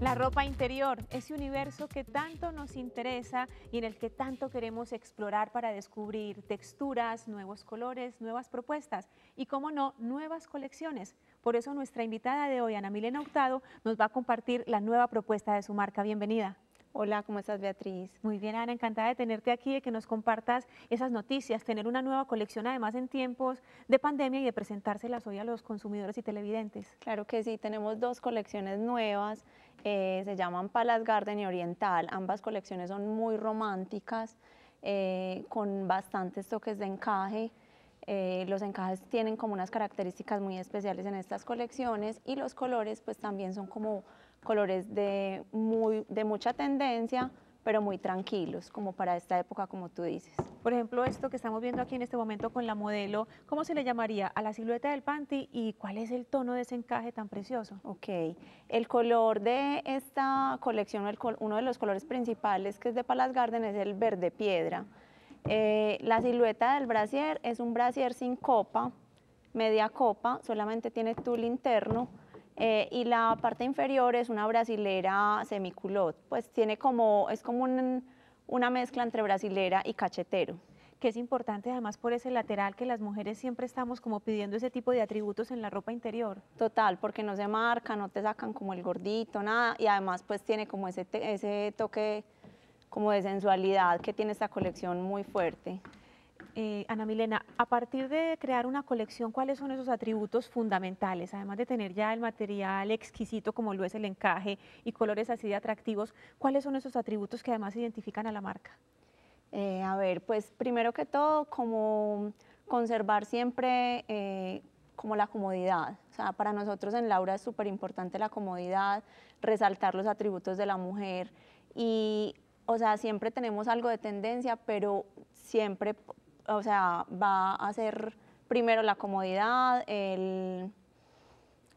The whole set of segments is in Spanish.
La ropa interior, ese universo que tanto nos interesa y en el que tanto queremos explorar para descubrir texturas, nuevos colores, nuevas propuestas y, como no, nuevas colecciones. Por eso nuestra invitada de hoy, Ana Milena Hurtado, nos va a compartir la nueva propuesta de su marca. Bienvenida. Hola, ¿cómo estás Beatriz? Muy bien Ana, encantada de tenerte aquí, y que nos compartas esas noticias, tener una nueva colección además en tiempos de pandemia y de presentárselas hoy a los consumidores y televidentes. Claro que sí, tenemos dos colecciones nuevas eh, se llaman Palace Garden y Oriental, ambas colecciones son muy románticas, eh, con bastantes toques de encaje, eh, los encajes tienen como unas características muy especiales en estas colecciones y los colores pues también son como colores de mucha tendencia, pero muy tranquilos, como para esta época, como tú dices. Por ejemplo, esto que estamos viendo aquí en este momento con la modelo, ¿cómo se le llamaría a la silueta del panty y cuál es el tono de ese encaje tan precioso? Ok, el color de esta colección, uno de los colores principales que es de Palas Garden es el verde piedra. Eh, la silueta del brasier es un brasier sin copa, media copa, solamente tiene tul interno, eh, y la parte inferior es una brasilera semiculot, pues tiene como, es como una mezcla entre brasilera y cachetero que es importante además por ese lateral que las mujeres siempre estamos como pidiendo ese tipo de atributos en la ropa interior. Total, porque no se marca, no te sacan como el gordito, nada, y además pues tiene como ese toque como de sensualidad que tiene esta colección muy fuerte. Eh, Ana Milena, a partir de crear una colección, ¿cuáles son esos atributos fundamentales? Además de tener ya el material exquisito como lo es el encaje y colores así de atractivos, ¿cuáles son esos atributos que además identifican a la marca? Eh, a ver, pues primero que todo, como conservar siempre eh, como la comodidad. O sea, para nosotros en Laura es súper importante la comodidad, resaltar los atributos de la mujer y, o sea, siempre tenemos algo de tendencia, pero siempre o sea, va a ser primero la comodidad, el...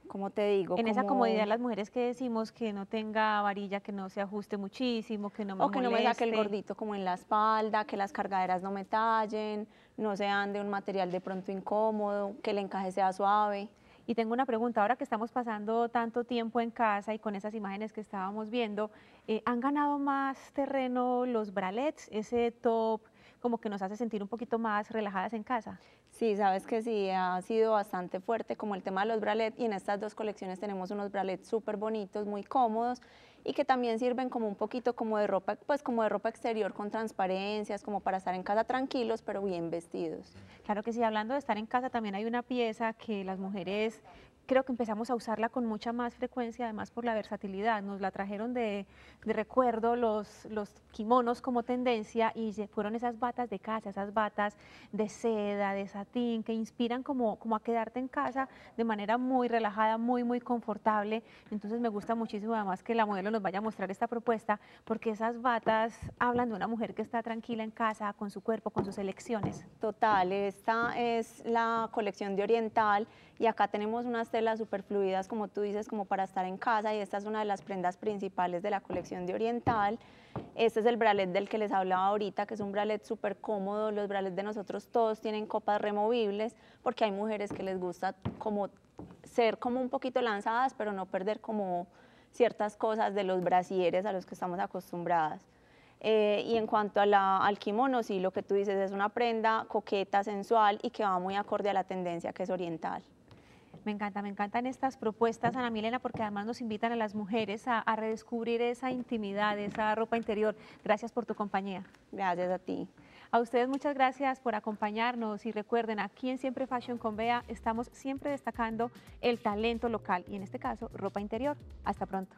¿Cómo te digo? En esa comodidad las mujeres que decimos que no tenga varilla, que no se ajuste muchísimo, que no me O que no me saque el gordito como en la espalda, que las cargaderas no me tallen, no sean de un material de pronto incómodo, que el encaje sea suave. Y tengo una pregunta, ahora que estamos pasando tanto tiempo en casa y con esas imágenes que estábamos viendo, eh, ¿han ganado más terreno los bralets, ese top como que nos hace sentir un poquito más relajadas en casa. Sí, sabes que sí, ha sido bastante fuerte como el tema de los bralets y en estas dos colecciones tenemos unos bralets súper bonitos, muy cómodos y que también sirven como un poquito como de ropa, pues como de ropa exterior con transparencias, como para estar en casa tranquilos, pero bien vestidos. Claro que sí, hablando de estar en casa, también hay una pieza que las mujeres creo que empezamos a usarla con mucha más frecuencia, además por la versatilidad. Nos la trajeron de, recuerdo los, los kimonos como tendencia y fueron esas batas de casa, esas batas de seda, de satín, que inspiran como, como a quedarte en casa de manera muy relajada, muy, muy confortable. Entonces me gusta muchísimo además que la modelo nos vaya a mostrar esta propuesta porque esas batas hablan de una mujer que está tranquila en casa, con su cuerpo, con sus elecciones. Total, esta es la colección de Oriental y acá tenemos unas telas fluidas, como tú dices, como para estar en casa y esta es una de las prendas principales de la colección de Oriental. Este es el bralet del que les hablaba ahorita, que es un bralet súper cómodo. Los bralets de nosotros todos tienen copas removibles porque hay mujeres que les gusta como ser como un poquito lanzadas, pero no perder como ciertas cosas de los brasieres a los que estamos acostumbradas. Eh, y en cuanto a al kimono, sí, lo que tú dices es una prenda coqueta, sensual y que va muy acorde a la tendencia que es oriental. Me encanta, me encantan estas propuestas, Ana Milena, porque además nos invitan a las mujeres a, redescubrir esa intimidad, esa ropa interior. Gracias por tu compañía. Gracias a ti. A ustedes muchas gracias por acompañarnos y recuerden, aquí en Siempre Fashion con Bea estamos siempre destacando el talento local y en este caso ropa interior. Hasta pronto.